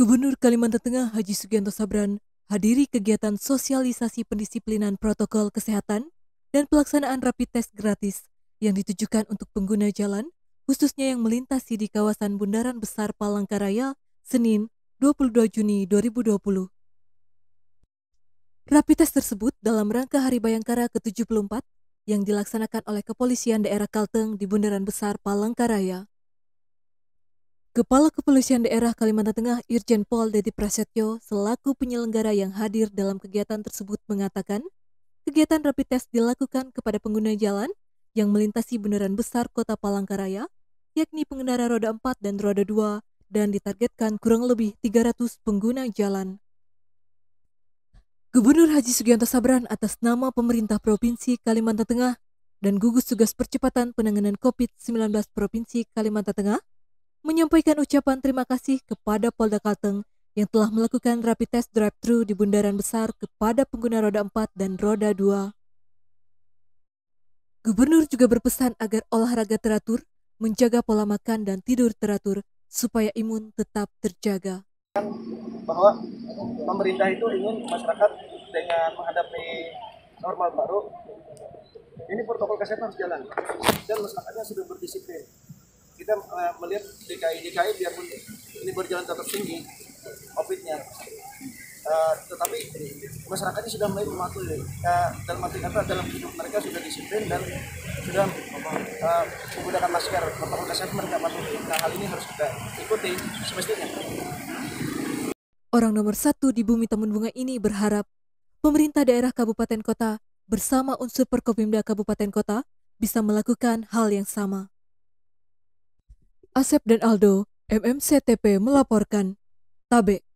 Gubernur Kalimantan Tengah Haji Sugianto Sabran hadiri kegiatan sosialisasi pendisiplinan protokol kesehatan dan pelaksanaan rapid test gratis yang ditujukan untuk pengguna jalan, khususnya yang melintasi di kawasan Bundaran Besar Palangkaraya, Senin 22 Juni 2020. Rapid test tersebut dalam rangka Hari Bayangkara ke-74 yang dilaksanakan oleh Kepolisian Daerah Kalteng di Bundaran Besar Palangkaraya. Kepala Kepolisian Daerah Kalimantan Tengah Irjen Pol Dedi Prasetyo selaku penyelenggara yang hadir dalam kegiatan tersebut mengatakan, kegiatan rapid test dilakukan kepada pengguna jalan yang melintasi bundaran besar kota Palangkaraya, yakni pengendara roda 4 dan roda 2, dan ditargetkan kurang lebih 300 pengguna jalan. Gubernur Haji Sugianto Sabran atas nama pemerintah Provinsi Kalimantan Tengah dan gugus tugas percepatan penanganan COVID-19 Provinsi Kalimantan Tengah menyampaikan ucapan terima kasih kepada Polda Kalteng yang telah melakukan rapid test drive-thru di Bundaran Besar kepada pengguna roda 4 dan roda 2. Gubernur juga berpesan agar olahraga teratur, menjaga pola makan dan tidur teratur supaya imun tetap terjaga. Bahwa pemerintah itu ingin masyarakat dengan menghadapi normal baru, ini protokol kesehatan harus jalan dan masyarakatnya sudah berdisiplin kita uh, melihat DKI DKI biarpun ini berjalan tetap tinggi covidnya, uh, tetapi masyarakatnya sudah mulai mematuhi uh, dalam arti kata dalam hidup mereka sudah disiplin dan sudah uh, menggunakan masker protokol kesehatan mereka patuhi. Nah hal ini harus kita ikuti semestinya. Orang nomor satu di bumi temun Bunga ini berharap pemerintah daerah kabupaten kota bersama unsur Perkopimda kabupaten kota bisa melakukan hal yang sama. Asep dan Aldo, MMCTP melaporkan. Tabek.